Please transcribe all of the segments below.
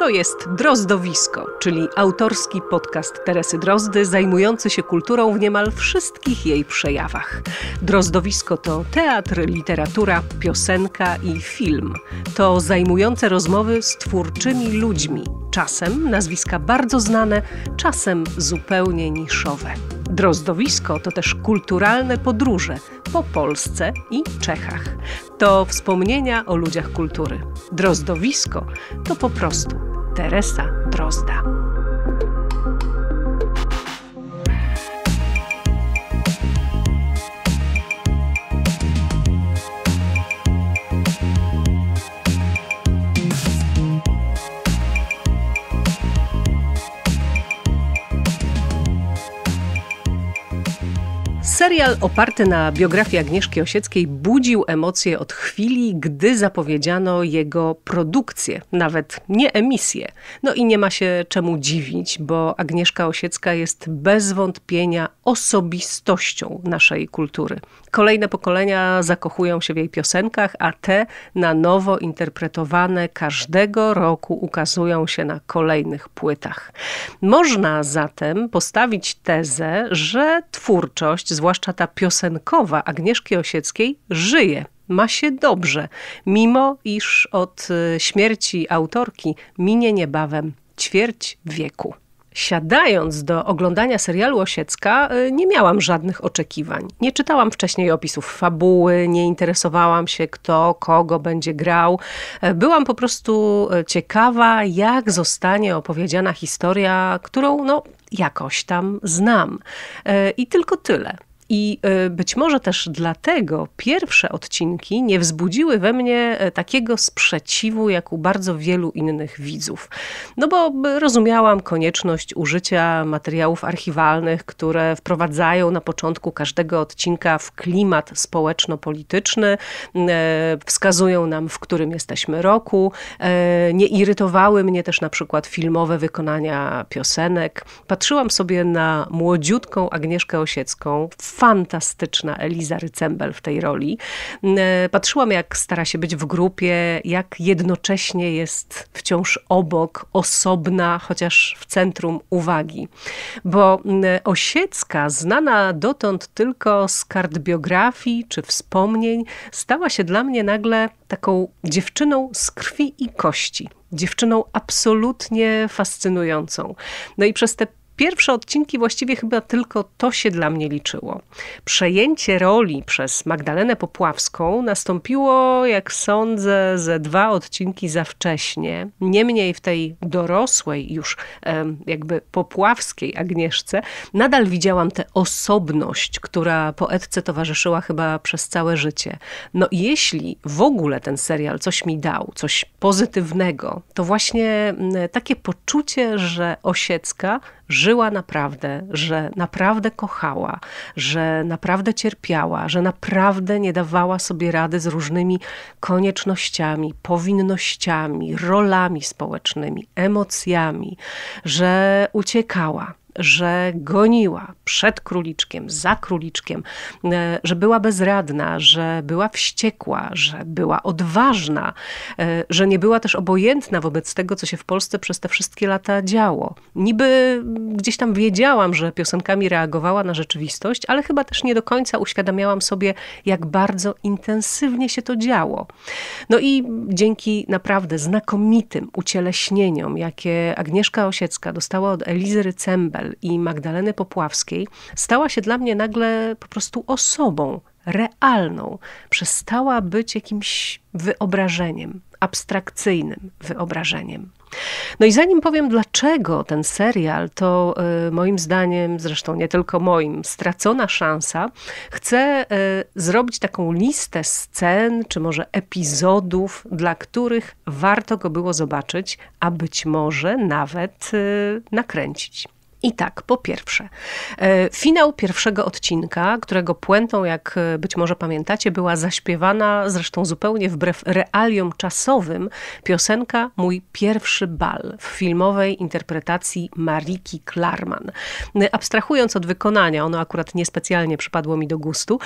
To jest Drozdowisko, czyli autorski podcast Teresy Drozdy zajmujący się kulturą w niemal wszystkich jej przejawach. Drozdowisko to teatr, literatura, piosenka i film. To zajmujące rozmowy z twórczymi ludźmi, czasem nazwiska bardzo znane, czasem zupełnie niszowe. Drozdowisko to też kulturalne podróże po Polsce i Czechach. To wspomnienia o ludziach kultury. Drozdowisko to po prostu Teresa Drozda. Serial oparty na biografii Agnieszki Osieckiej budził emocje od chwili, gdy zapowiedziano jego produkcję, nawet nie emisję. No i nie ma się czemu dziwić, bo Agnieszka Osiecka jest bez wątpienia osobistością naszej kultury. Kolejne pokolenia zakochują się w jej piosenkach, a te na nowo interpretowane każdego roku ukazują się na kolejnych płytach. Można zatem postawić tezę, że twórczość, zwłaszcza zwłaszcza ta piosenkowa Agnieszki Osieckiej, żyje ma się dobrze, mimo iż od y, śmierci autorki minie niebawem ćwierć wieku. Siadając do oglądania serialu Osiecka, y, nie miałam żadnych oczekiwań. Nie czytałam wcześniej opisów fabuły, nie interesowałam się kto, kogo będzie grał. E, byłam po prostu e, ciekawa, jak zostanie opowiedziana historia, którą no, jakoś tam znam. E, I tylko tyle. I e, być może też dlatego pierwsze odcinki nie wzbudziły we mnie e, takiego sprzeciwu, jak u bardzo wielu innych widzów. No bo e, rozumiałam konieczność użycia materiałów archiwalnych, które wprowadzają na początku każdego odcinka w klimat społeczno-polityczny, wskazują nam, w którym jesteśmy roku. Nie irytowały mnie też na przykład filmowe wykonania piosenek. Patrzyłam sobie na młodziutką Agnieszkę Osiecką w fantastyczna Eliza Rycembel w tej roli. Patrzyłam, jak stara się być w grupie, jak jednocześnie jest wciąż obok, osobna, chociaż w centrum uwagi. Bo Osiecka, znana dotąd tylko z kart biografii czy wspomnień, stała się dla mnie nagle taką dziewczyną z krwi i kości dziewczyną absolutnie fascynującą. No i przez te pierwsze odcinki właściwie chyba tylko to się dla mnie liczyło. Przejęcie roli przez Magdalenę Popławską nastąpiło, jak sądzę, ze dwa odcinki za wcześnie. Niemniej w tej dorosłej już jakby popławskiej Agnieszce nadal widziałam tę osobność, która poetce towarzyszyła chyba przez całe życie. No i jeśli w ogóle ten serial coś mi dał, coś pozytywnego, to właśnie takie poczucie, że Osiecka żyje żyła naprawdę, że naprawdę kochała, że naprawdę cierpiała, że naprawdę nie dawała sobie rady z różnymi koniecznościami, powinnościami, rolami społecznymi, emocjami, że uciekała że goniła przed króliczkiem, za króliczkiem, e, że była bezradna, że była wściekła, że była odważna, e, że nie była też obojętna wobec tego, co się w Polsce przez te wszystkie lata działo. Niby gdzieś tam wiedziałam, że piosenkami reagowała na rzeczywistość, ale chyba też nie do końca uświadamiałam sobie, jak bardzo intensywnie się to działo. No i dzięki naprawdę znakomitym ucieleśnieniom, jakie Agnieszka Osiecka dostała od Elizy Rycembel, i Magdaleny Popławskiej stała się dla mnie nagle po prostu osobą realną. Przestała być jakimś wyobrażeniem, abstrakcyjnym wyobrażeniem. No i zanim powiem, dlaczego ten serial to y, moim zdaniem, zresztą nie tylko moim, stracona szansa, chcę y, zrobić taką listę scen, czy może epizodów, dla których warto go było zobaczyć, a być może nawet y, nakręcić. I tak, po pierwsze, e, finał pierwszego odcinka, którego puentą, jak e, być może pamiętacie, była zaśpiewana, zresztą zupełnie wbrew realiom czasowym, piosenka Mój pierwszy bal w filmowej interpretacji Mariki Klarman. E, abstrahując od wykonania, ono akurat niespecjalnie przypadło mi do gustu,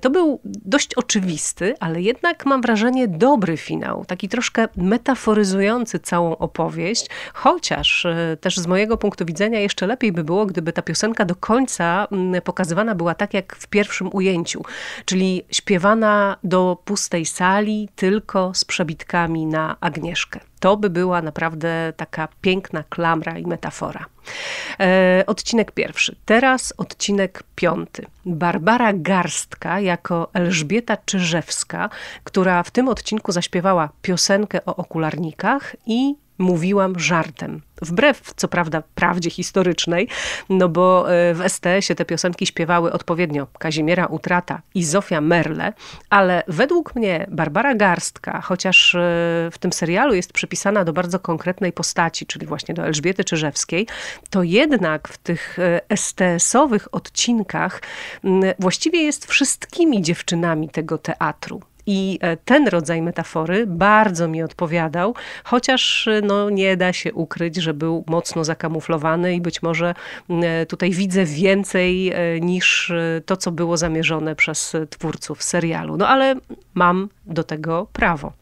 to był dość oczywisty, ale jednak mam wrażenie dobry finał, taki troszkę metaforyzujący całą opowieść, chociaż też z mojego punktu widzenia jeszcze lepiej by było, gdyby ta piosenka do końca mm, pokazywana była tak, jak w pierwszym ujęciu, czyli śpiewana do pustej sali, tylko z przebitkami na Agnieszkę. To by była naprawdę taka piękna klamra i metafora. E, odcinek pierwszy. Teraz odcinek piąty. Barbara Garstka jako Elżbieta Czyżewska, która w tym odcinku zaśpiewała piosenkę o okularnikach i mówiłam żartem. Wbrew, co prawda, prawdzie historycznej, no bo e, w STS-ie te piosenki śpiewały odpowiednio Kazimiera Utrata i Zofia Merle, ale według mnie Barbara Garstka, chociaż e, w tym serialu jest przypisana do bardzo konkretnej postaci, czyli właśnie do Elżbiety Czyżewskiej, to jednak w tych e, STS-owych odcinkach właściwie jest wszystkimi dziewczynami tego teatru i e, ten rodzaj metafory bardzo mi odpowiadał, chociaż e, no, nie da się ukryć, że był mocno zakamuflowany i być może e, tutaj widzę więcej niż to, co było zamierzone przez twórców serialu. No ale mam do tego prawo.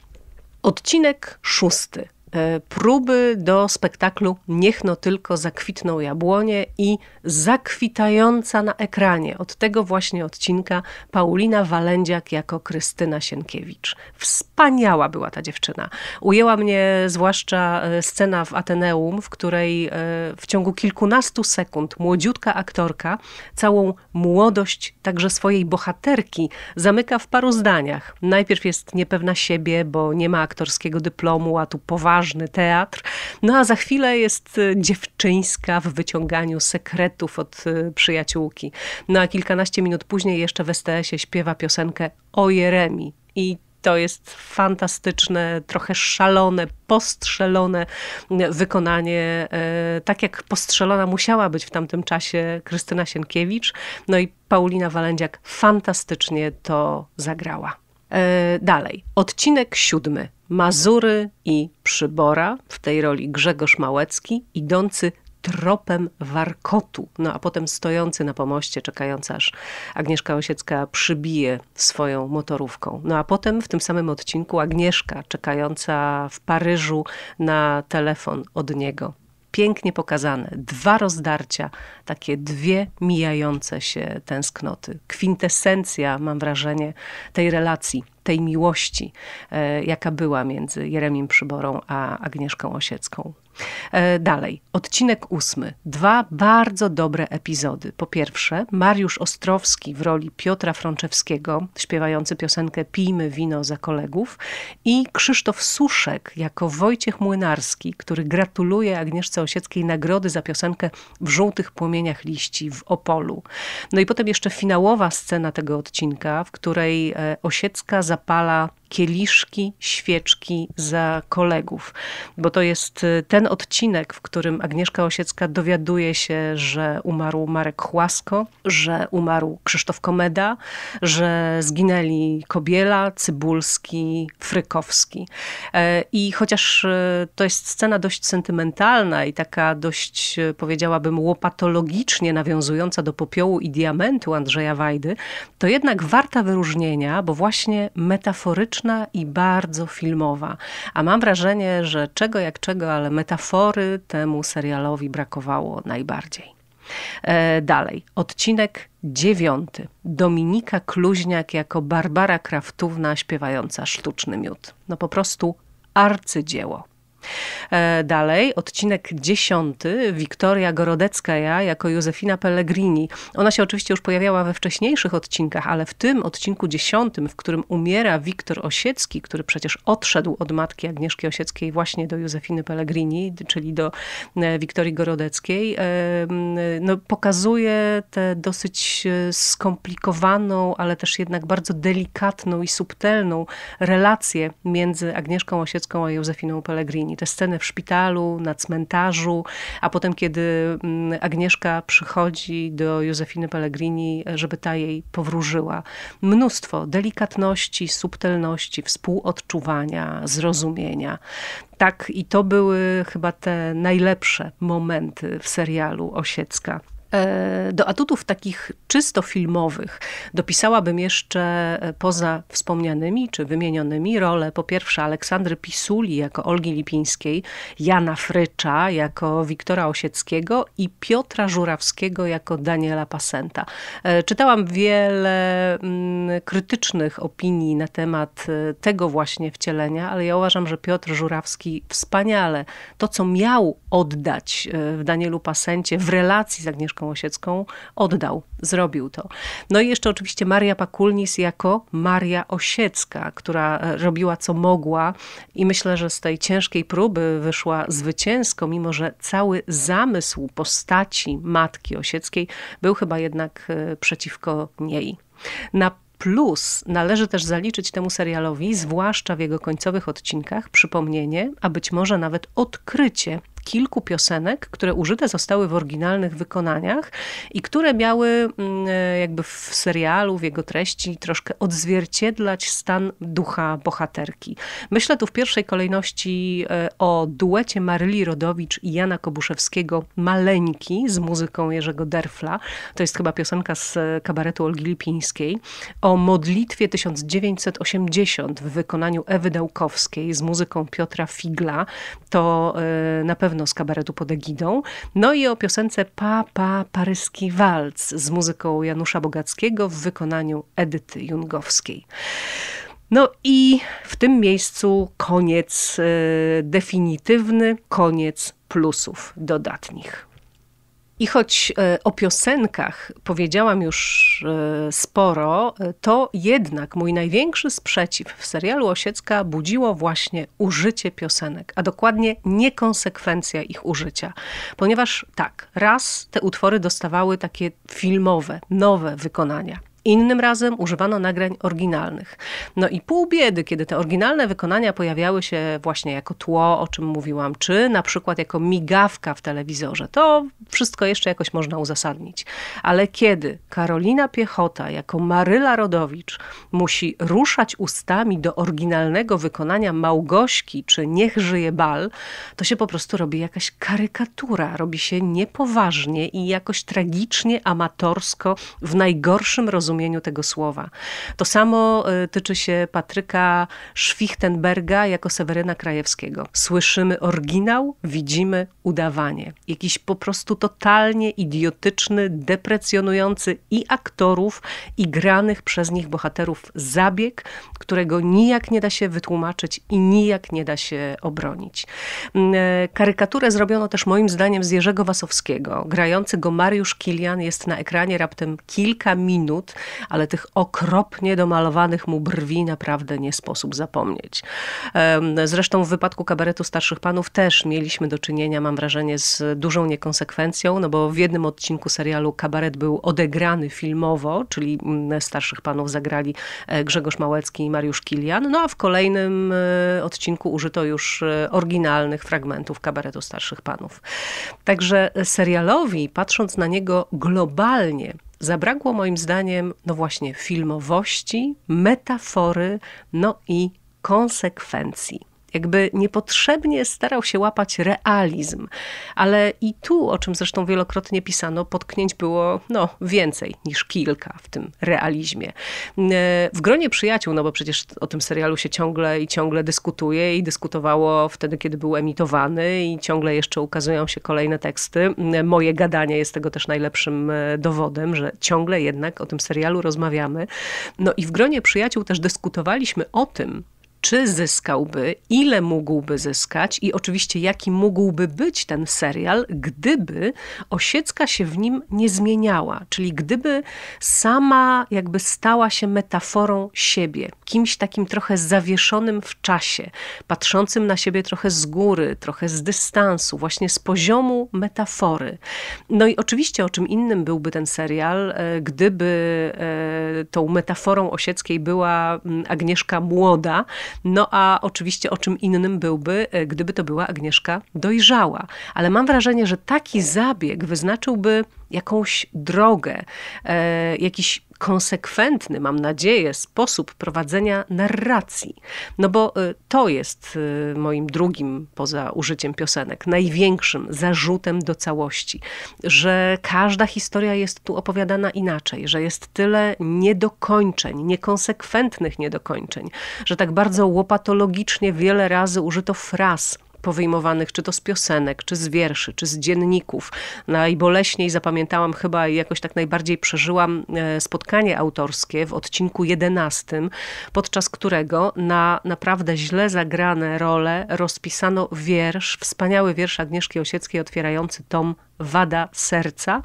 Odcinek szósty. E, próby do spektaklu Niech no tylko zakwitną jabłonie i zakwitająca na ekranie od tego właśnie odcinka Paulina Walędziak jako Krystyna Sienkiewicz. Wspaniała była ta dziewczyna. Ujęła mnie zwłaszcza e, scena w Ateneum, w której e, w ciągu kilkunastu sekund młodziutka aktorka całą młodość także swojej bohaterki zamyka w paru zdaniach. Najpierw jest niepewna siebie, bo nie ma aktorskiego dyplomu, a tu poważnie ważny teatr. No a za chwilę jest y, dziewczyńska w wyciąganiu sekretów od y, przyjaciółki. No a kilkanaście minut później jeszcze w STS-ie śpiewa piosenkę o Jeremi. I to jest fantastyczne, trochę szalone, postrzelone y, wykonanie, tak jak postrzelona musiała być w tamtym czasie Krystyna Sienkiewicz. No i Paulina Walędziak fantastycznie to zagrała. E, dalej, odcinek siódmy. Mazury i Przybora, w tej roli Grzegorz Małecki, idący tropem warkotu, no a potem stojący na pomoście, czekając aż Agnieszka Osiecka przybije swoją motorówką. No a potem w tym samym odcinku Agnieszka czekająca w Paryżu na telefon od niego pięknie pokazane. Dwa rozdarcia, takie dwie mijające się tęsknoty. Kwintesencja, mam wrażenie, tej relacji, tej miłości, e, jaka była między Jeremim Przyborą a Agnieszką Osiecką. E, dalej, odcinek ósmy. Dwa bardzo dobre epizody. Po pierwsze, Mariusz Ostrowski w roli Piotra Frączewskiego, śpiewający piosenkę Pijmy wino za kolegów i Krzysztof Suszek jako Wojciech Młynarski, który gratuluje Agnieszce Osieckiej nagrody za piosenkę W żółtych płomieniach liści w Opolu. No i potem jeszcze finałowa scena tego odcinka, w której e, Osiecka zapala kieliszki, świeczki za kolegów, bo to jest e, ten odcinek, w którym Agnieszka Osiecka dowiaduje się, że umarł Marek Chłasko, że umarł Krzysztof Komeda, że zginęli Kobiela, Cybulski, Frykowski. E, I chociaż e, to jest scena dość sentymentalna i taka dość, e, powiedziałabym, łopatologicznie nawiązująca do popiołu i diamentu Andrzeja Wajdy, to jednak warta wyróżnienia, bo właśnie metaforyczna i bardzo filmowa. A mam wrażenie, że czego jak czego, ale metaforyczna metafory temu serialowi brakowało najbardziej. E, dalej, odcinek dziewiąty. Dominika Kluźniak jako Barbara Kraftówna śpiewająca sztuczny miód. No po prostu arcydzieło. E, dalej, odcinek dziesiąty, Wiktoria Gorodecka, ja jako Józefina Pellegrini. Ona się oczywiście już pojawiała we wcześniejszych odcinkach, ale w tym odcinku dziesiątym, w którym umiera Wiktor Osiecki, który przecież odszedł od matki Agnieszki Osieckiej właśnie do Józefiny Pellegrini, czyli do e, Wiktorii Gorodeckiej, e, no, pokazuje tę dosyć skomplikowaną, ale też jednak bardzo delikatną i subtelną relację między Agnieszką Osiecką a Józefiną Pellegrini. Te sceny w szpitalu, na cmentarzu, a potem kiedy mm, Agnieszka przychodzi do Józefiny Pellegrini, żeby ta jej powróżyła. Mnóstwo delikatności, subtelności, współodczuwania, zrozumienia. Tak, i to były chyba te najlepsze momenty w serialu Osiecka. E, do atutów takich czysto filmowych dopisałabym jeszcze e, poza wspomnianymi czy wymienionymi role po pierwsze Aleksandry Pisuli jako Olgi Lipińskiej, Jana Frycza jako Wiktora Osieckiego i Piotra Żurawskiego jako Daniela Pasenta. E, czytałam wiele mm, krytycznych opinii na temat tego właśnie wcielenia, ale ja uważam, że Piotr Żurawski wspaniale to, co miał oddać w Danielu Pasencie w relacji z Agnieszką Agnieszką Osiecką, oddał, zrobił to. No i jeszcze oczywiście Maria Pakulnis jako Maria Osiecka, która e, robiła co mogła i myślę, że z tej ciężkiej próby wyszła zwycięsko, mimo że cały zamysł postaci matki Osieckiej był chyba jednak e, przeciwko niej. Na Plus należy też zaliczyć temu serialowi, zwłaszcza w jego końcowych odcinkach, przypomnienie, a być może nawet odkrycie kilku piosenek, które użyte zostały w oryginalnych wykonaniach i które miały mm, e, jakby w serialu, w jego treści troszkę odzwierciedlać stan ducha bohaterki. Myślę tu w pierwszej kolejności e, o duecie Maryli Rodowicz i Jana Kobuszewskiego Maleńki z muzyką Jerzego Derfla. To jest chyba piosenka z e, kabaretu Olgi Lipińskiej. O modlitwie 1980 w wykonaniu Ewy Dałkowskiej z muzyką Piotra Figla. To na pewno Anno z kabaretu pod egidą. No i o piosence papa Paryski Walc z muzyką Janusza Bogackiego w wykonaniu Edyty Jungowskiej. No i w tym miejscu koniec e, definitywny, koniec plusów dodatnich. I choć e, o piosenkach powiedziałam już e, sporo, e, to jednak mój największy sprzeciw w serialu Osiecka budziło właśnie użycie piosenek, a dokładnie niekonsekwencja ich użycia. Ponieważ tak, raz te utwory dostawały takie filmowe, nowe wykonania. Innym razem używano nagrań oryginalnych. No i pół biedy, kiedy te oryginalne wykonania pojawiały się właśnie jako tło, o czym mówiłam, czy na przykład jako migawka w telewizorze, to wszystko jeszcze jakoś można uzasadnić. Ale kiedy Karolina Piechota jako Maryla Rodowicz musi ruszać ustami do oryginalnego wykonania Małgośki czy Niech żyje bal, to się po prostu robi jakaś karykatura, robi się niepoważnie i jakoś tragicznie, amatorsko, w najgorszym rozumieniu rozumieniu tego słowa. To samo e, tyczy się Patryka Schwichtenberga jako Seweryna Krajewskiego. Słyszymy oryginał, widzimy udawanie. Jakiś po prostu totalnie idiotyczny, deprecjonujący i aktorów, i granych przez nich bohaterów zabieg, którego nijak nie da się wytłumaczyć i nijak nie da się obronić. Mm, e, karykaturę zrobiono też moim zdaniem z Jerzego Wasowskiego. Grający go Mariusz Kilian jest na ekranie raptem kilka minut, ale tych okropnie domalowanych mu brwi naprawdę nie sposób zapomnieć. Zresztą w wypadku kabaretu starszych panów też mieliśmy do czynienia, mam wrażenie, z dużą niekonsekwencją, no bo w jednym odcinku serialu kabaret był odegrany filmowo, czyli mm, starszych panów zagrali e, Grzegorz Małecki i Mariusz Kilian, no a w kolejnym e, odcinku użyto już e, oryginalnych fragmentów kabaretu starszych panów. Także serialowi, patrząc na niego globalnie, zabrakło moim zdaniem, no właśnie, filmowości, metafory, no i konsekwencji jakby niepotrzebnie starał się łapać realizm. Ale i tu, o czym zresztą wielokrotnie pisano, potknięć było no, więcej niż kilka w tym realizmie. E, w gronie przyjaciół, no bo przecież o tym serialu się ciągle i ciągle dyskutuje i dyskutowało wtedy, kiedy był emitowany i ciągle jeszcze ukazują się kolejne teksty. E, moje gadanie jest tego też najlepszym e, dowodem, że ciągle jednak o tym serialu rozmawiamy. No i w gronie przyjaciół też dyskutowaliśmy o tym, czy zyskałby, ile mógłby zyskać i oczywiście jaki mógłby być ten serial, gdyby Osiecka się w nim nie zmieniała, czyli gdyby sama jakby stała się metaforą siebie, kimś takim trochę zawieszonym w czasie, patrzącym na siebie trochę z góry, trochę z dystansu, właśnie z poziomu metafory. No i oczywiście o czym innym byłby ten serial, e, gdyby e, tą metaforą Osieckiej była mm, Agnieszka Młoda, no a oczywiście o czym innym byłby, e, gdyby to była Agnieszka dojrzała. Ale mam wrażenie, że taki zabieg wyznaczyłby jakąś drogę, e, jakiś konsekwentny, mam nadzieję, sposób prowadzenia narracji. No bo e, to jest e, moim drugim, poza użyciem piosenek, największym zarzutem do całości, że każda historia jest tu opowiadana inaczej, że jest tyle niedokończeń, niekonsekwentnych niedokończeń, że tak bardzo łopatologicznie wiele razy użyto fraz powyjmowanych, czy to z piosenek, czy z wierszy, czy z dzienników. Najboleśniej zapamiętałam chyba i jakoś tak najbardziej przeżyłam e, spotkanie autorskie w odcinku 11, podczas którego na naprawdę źle zagrane role rozpisano wiersz, wspaniały wiersz Agnieszki Osieckiej otwierający tom Wada serca.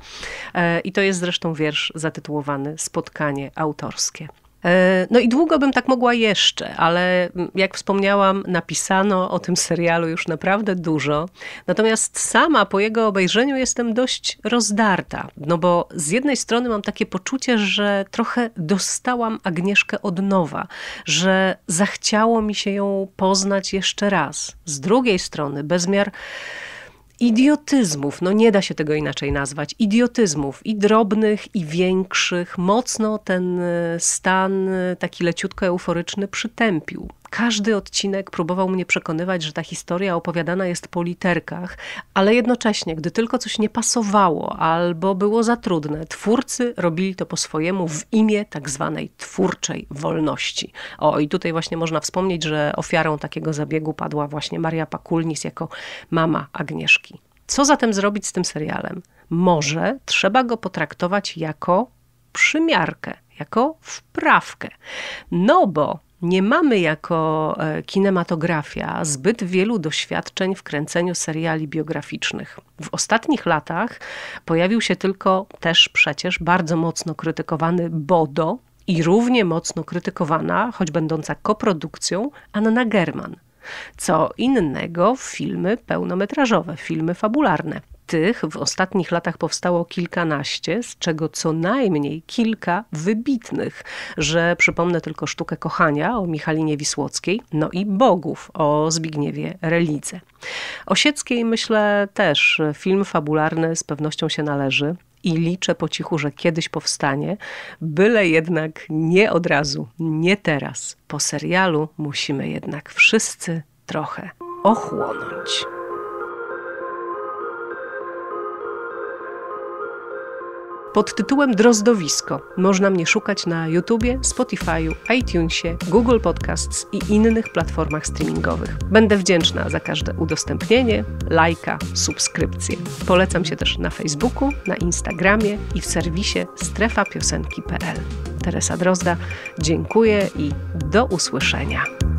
E, I to jest zresztą wiersz zatytułowany Spotkanie autorskie. E, no i długo bym tak mogła jeszcze, ale jak wspomniałam, napisano o tym serialu już naprawdę dużo. Natomiast sama po jego obejrzeniu jestem dość rozdarta, no bo z jednej strony mam takie poczucie, że trochę dostałam Agnieszkę od nowa, że zachciało mi się ją poznać jeszcze raz. Z drugiej strony bezmiar idiotyzmów, no nie da się tego inaczej nazwać, idiotyzmów i drobnych, i większych, mocno ten e, stan e, taki leciutko euforyczny przytępił każdy odcinek próbował mnie przekonywać, że ta historia opowiadana jest po literkach, ale jednocześnie, gdy tylko coś nie pasowało albo było za trudne, twórcy robili to po swojemu w imię tak zwanej twórczej wolności. O, i tutaj właśnie można wspomnieć, że ofiarą takiego zabiegu padła właśnie Maria Pakulnis jako mama Agnieszki. Co zatem zrobić z tym serialem? Może trzeba go potraktować jako przymiarkę, jako wprawkę. No bo nie mamy jako e, kinematografia zbyt wielu doświadczeń w kręceniu seriali biograficznych. W ostatnich latach pojawił się tylko też przecież bardzo mocno krytykowany Bodo i równie mocno krytykowana, choć będąca koprodukcją, Anna German. Co innego filmy pełnometrażowe, filmy fabularne tych w ostatnich latach powstało kilkanaście, z czego co najmniej kilka wybitnych, że przypomnę tylko Sztukę Kochania o Michalinie Wisłockiej, no i Bogów o Zbigniewie Relidze. Osieckiej myślę też film fabularny z pewnością się należy i liczę po cichu, że kiedyś powstanie, byle jednak nie od razu, nie teraz. Po serialu musimy jednak wszyscy trochę ochłonąć. pod tytułem Drozdowisko. Można mnie szukać na YouTubie, Spotify'u, iTunesie, Google Podcasts i innych platformach streamingowych. Będę wdzięczna za każde udostępnienie, lajka, subskrypcję. Polecam się też na Facebooku, na Instagramie i w serwisie strefapiosenki.pl. Teresa Drozda, dziękuję i do usłyszenia.